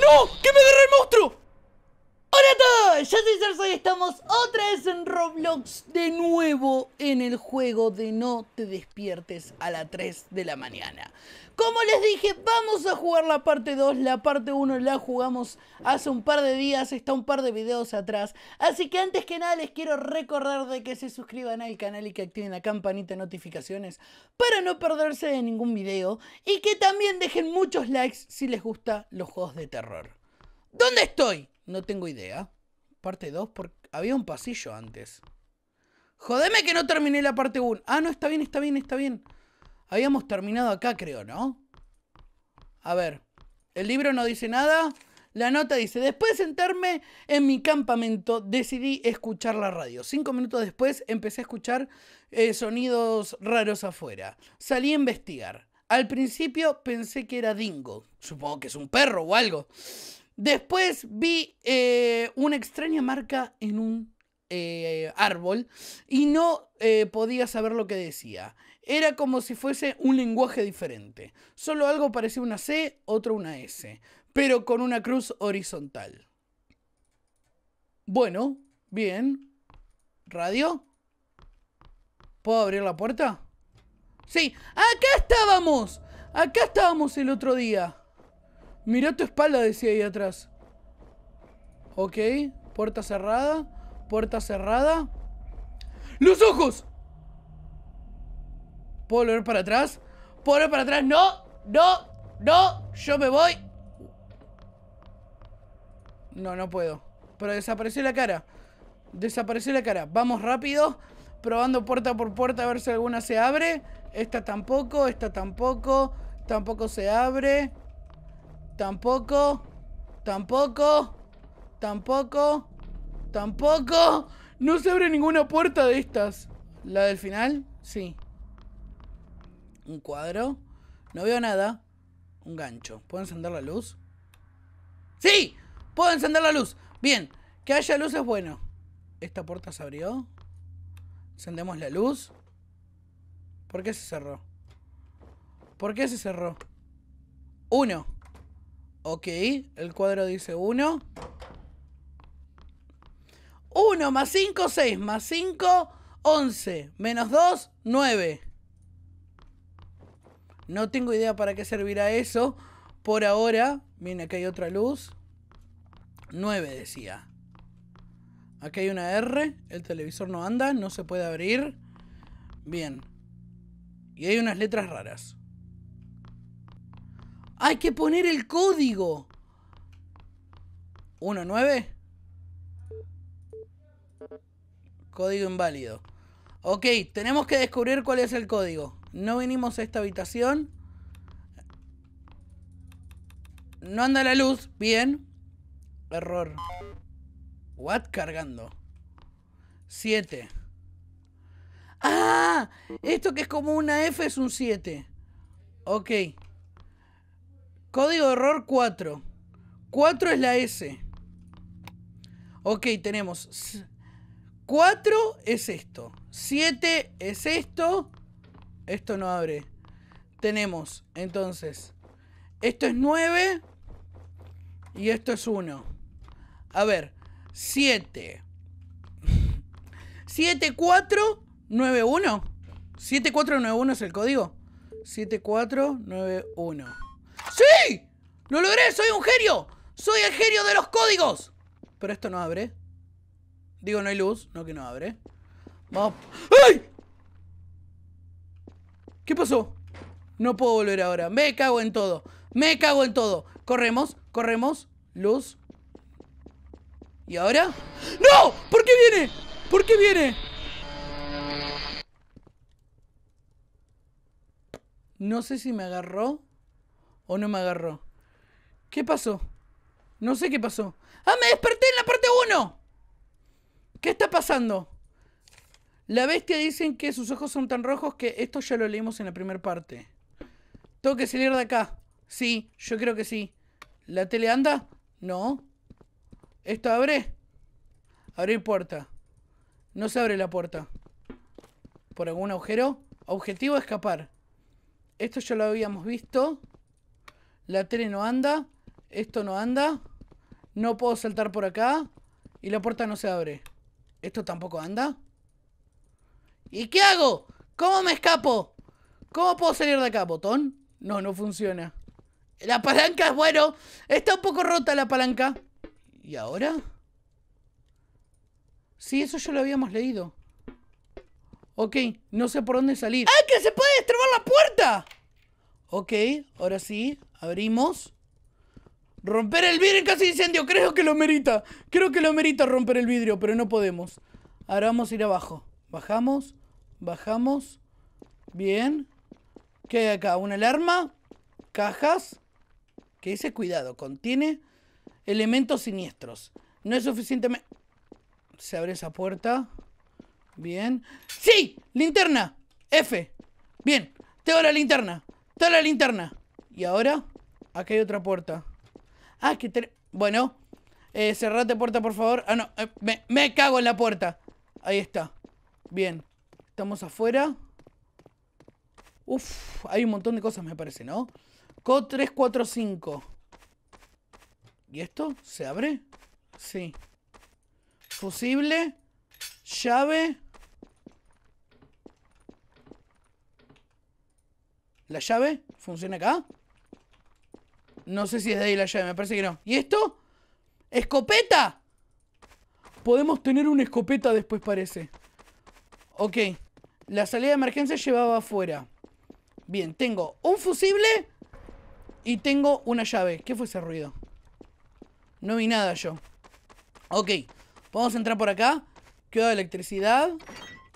¡No! ¡Que me agarra el monstruo! Hola a todos, yo soy Cerso y estamos otra vez en Roblox de nuevo en el juego de no te despiertes a las 3 de la mañana. Como les dije, vamos a jugar la parte 2, la parte 1 la jugamos hace un par de días, está un par de videos atrás. Así que antes que nada les quiero recordar de que se suscriban al canal y que activen la campanita de notificaciones para no perderse de ningún video. Y que también dejen muchos likes si les gustan los juegos de terror. ¿Dónde estoy? No tengo idea. Parte 2, porque había un pasillo antes. Jodeme que no terminé la parte 1. Ah, no, está bien, está bien, está bien. Habíamos terminado acá, creo, ¿no? A ver. El libro no dice nada. La nota dice, después de sentarme en mi campamento, decidí escuchar la radio. Cinco minutos después empecé a escuchar eh, sonidos raros afuera. Salí a investigar. Al principio pensé que era Dingo. Supongo que es un perro o algo. Después vi eh, una extraña marca en un eh, árbol y no eh, podía saber lo que decía. Era como si fuese un lenguaje diferente. Solo algo parecía una C, otro una S, pero con una cruz horizontal. Bueno, bien. ¿Radio? ¿Puedo abrir la puerta? Sí, acá estábamos. Acá estábamos el otro día. Mirá tu espalda, decía ahí atrás. Ok, puerta cerrada, puerta cerrada. ¡Los ojos! ¿Puedo volver para atrás? ¿Puedo volver para atrás? ¡No! ¡No! ¡No! ¡Yo me voy! No, no puedo. Pero desapareció la cara. Desapareció la cara. Vamos rápido. Probando puerta por puerta a ver si alguna se abre. Esta tampoco, esta tampoco. Tampoco se abre. Tampoco. Tampoco. Tampoco. Tampoco. No se abre ninguna puerta de estas. ¿La del final? Sí. Un cuadro. No veo nada. Un gancho. ¿Puedo encender la luz? ¡Sí! ¡Puedo encender la luz! Bien. Que haya luz es bueno. Esta puerta se abrió. Encendemos la luz. ¿Por qué se cerró? ¿Por qué se cerró? Uno. Ok, el cuadro dice 1. 1 más 5, 6 más 5, 11 menos 2, 9. No tengo idea para qué servirá eso. Por ahora, miren, acá hay otra luz. 9 decía. Aquí hay una R. El televisor no anda, no se puede abrir. Bien. Y hay unas letras raras. Hay que poner el código. 19. Código inválido. Ok, tenemos que descubrir cuál es el código. No venimos a esta habitación. No anda la luz. Bien. Error. What? Cargando. 7. ¡Ah! Esto que es como una F es un 7. Ok. Código de error 4. 4 es la S. Ok, tenemos. 4 es esto. 7 es esto. Esto no abre. Tenemos, entonces. Esto es 9. Y esto es 1. A ver. 7. 7, 4, 9, 1. 7, es el código. 7, 4, ¡Sí! ¡Lo logré! ¡Soy un genio! ¡Soy el genio de los códigos! Pero esto no abre. Digo, no hay luz. No, que no abre. Vamos. ¡Ay! ¿Qué pasó? No puedo volver ahora. Me cago en todo. Me cago en todo. Corremos, corremos. Luz. ¿Y ahora? ¡No! ¿Por qué viene? ¿Por qué viene? No sé si me agarró. ¿O no me agarró? ¿Qué pasó? No sé qué pasó. ¡Ah, me desperté en la parte 1! ¿Qué está pasando? La bestia dicen que sus ojos son tan rojos que esto ya lo leímos en la primera parte. Tengo que salir de acá. Sí, yo creo que sí. ¿La tele anda? No. ¿Esto abre? Abrir puerta. No se abre la puerta. ¿Por algún agujero? Objetivo escapar. Esto ya lo habíamos visto. La tele no anda. Esto no anda. No puedo saltar por acá. Y la puerta no se abre. ¿Esto tampoco anda? ¿Y qué hago? ¿Cómo me escapo? ¿Cómo puedo salir de acá, botón? No, no funciona. La palanca es bueno. Está un poco rota la palanca. ¿Y ahora? Sí, eso ya lo habíamos leído. Ok, no sé por dónde salir. ¡Ah, que se puede destrabar la puerta! Ok, ahora sí, abrimos. Romper el vidrio en caso incendio, creo que lo merita. Creo que lo merita romper el vidrio, pero no podemos. Ahora vamos a ir abajo. Bajamos, bajamos. Bien. ¿Qué hay acá? Una alarma. Cajas. Que dice cuidado, contiene elementos siniestros. No es suficientemente... Se abre esa puerta. Bien. ¡Sí! ¡Linterna! F. Bien. Tengo la linterna. Está la linterna. ¿Y ahora? Acá hay otra puerta. Ah, que Bueno. Eh, cerrate puerta, por favor. Ah, no. Eh, me, cago en la puerta. Ahí está. Bien. Estamos afuera. Uf, hay un montón de cosas, me parece, ¿no? Co 345. ¿Y esto? ¿Se abre? Sí. Fusible. Llave. ¿La llave? ¿Funciona acá? No sé si es de ahí la llave, me parece que no. ¿Y esto? ¡Escopeta! Podemos tener una escopeta después, parece. Ok. La salida de emergencia llevaba afuera. Bien, tengo un fusible y tengo una llave. ¿Qué fue ese ruido? No vi nada yo. Ok. podemos entrar por acá. Queda electricidad.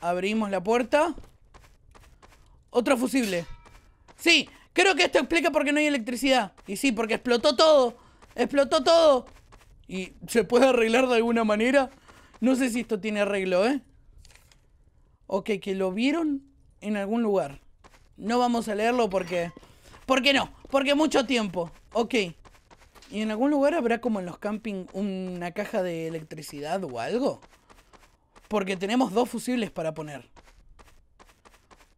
Abrimos la puerta. Otro fusible. Sí, creo que esto explica por qué no hay electricidad. Y sí, porque explotó todo. Explotó todo. ¿Y se puede arreglar de alguna manera? No sé si esto tiene arreglo, ¿eh? Ok, que lo vieron en algún lugar. No vamos a leerlo porque... ¿Por qué no? Porque mucho tiempo. Ok. ¿Y en algún lugar habrá como en los campings una caja de electricidad o algo? Porque tenemos dos fusibles para poner.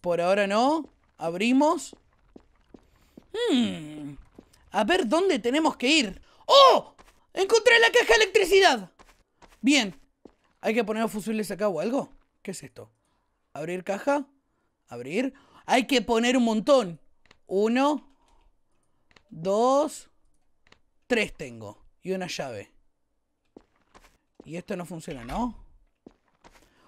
Por ahora no. Abrimos. Hmm. A ver dónde tenemos que ir. ¡Oh! Encontré la caja de electricidad. Bien. Hay que poner los fusibles acá o algo. ¿Qué es esto? Abrir caja. Abrir. Hay que poner un montón. Uno. Dos. Tres tengo. Y una llave. Y esto no funciona, ¿no?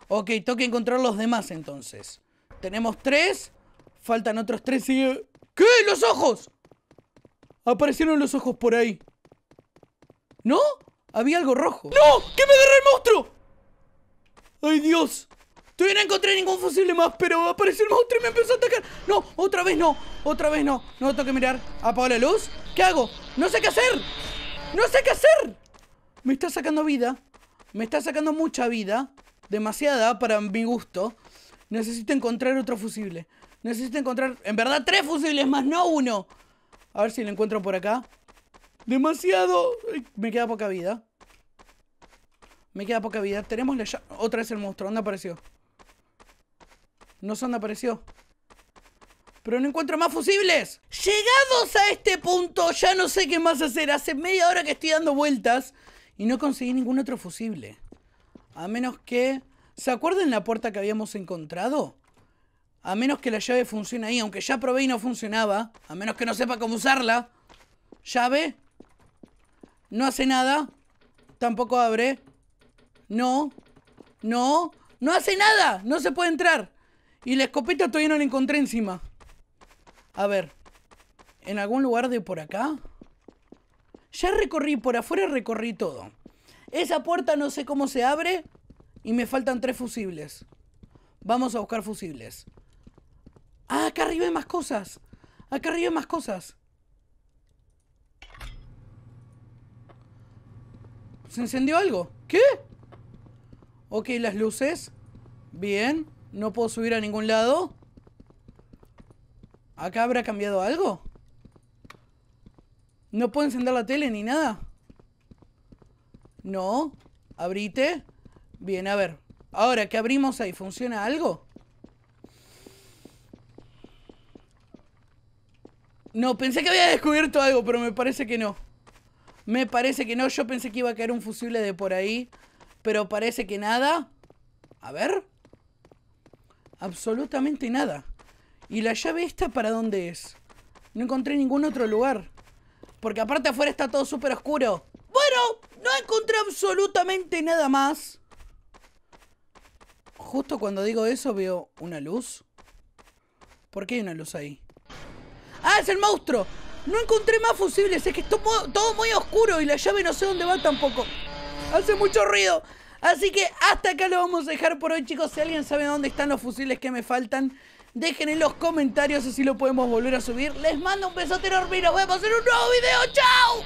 Ok, toca encontrar los demás entonces. Tenemos tres. Faltan otros tres. y... ¿Qué? ¡Los ojos! Aparecieron los ojos por ahí. ¿No? Había algo rojo. ¡No! ¡Que me agarró el monstruo! ¡Ay, Dios! Todavía no encontré ningún fusible más, pero apareció el monstruo y me empezó a atacar. ¡No! ¡Otra vez no! ¡Otra vez no! No tengo que mirar. ¿Apago la luz? ¿Qué hago? ¡No sé qué hacer! ¡No sé qué hacer! Me está sacando vida. Me está sacando mucha vida. Demasiada para mi gusto. Necesito encontrar otro fusible. Necesito encontrar, en verdad, tres fusibles más, no uno. A ver si lo encuentro por acá. Demasiado. me queda poca vida. Me queda poca vida. Tenemos la llave. Otra vez el monstruo. ¿Dónde apareció? No sé dónde apareció. Pero no encuentro más fusibles. Llegados a este punto, ya no sé qué más hacer. Hace media hora que estoy dando vueltas y no conseguí ningún otro fusible. A menos que... ¿Se acuerdan la puerta que habíamos encontrado? a menos que la llave funcione ahí, aunque ya probé y no funcionaba, a menos que no sepa cómo usarla, llave, no hace nada, tampoco abre, no, no, no hace nada, no se puede entrar. Y la escopeta todavía no la encontré encima. A ver, ¿en algún lugar de por acá? Ya recorrí, por afuera recorrí todo. Esa puerta no sé cómo se abre y me faltan tres fusibles. Vamos a buscar fusibles. Ah, acá arriba hay más cosas. Acá arriba hay más cosas. ¿Se encendió algo? ¿Qué? Ok, las luces. Bien. No puedo subir a ningún lado. ¿Acá habrá cambiado algo? ¿No puedo encender la tele ni nada? No. Abrite. Bien, a ver. Ahora que abrimos ahí, ¿funciona algo? No, pensé que había descubierto algo, pero me parece que no. Me parece que no. Yo pensé que iba a caer un fusible de por ahí. Pero parece que nada. A ver. Absolutamente nada. ¿Y la llave esta para dónde es? No encontré ningún otro lugar. Porque aparte afuera está todo súper oscuro. Bueno, no encontré absolutamente nada más. Justo cuando digo eso veo una luz. ¿Por qué hay una luz ahí? ¡Ah, es el monstruo! No encontré más fusibles, es que está todo muy oscuro y la llave no sé dónde va tampoco. Hace mucho ruido. Así que hasta acá lo vamos a dejar por hoy, chicos. Si alguien sabe dónde están los fusibles que me faltan, dejen en los comentarios así lo podemos volver a subir. Les mando un besote enorme y nos vemos en un nuevo video. ¡Chao!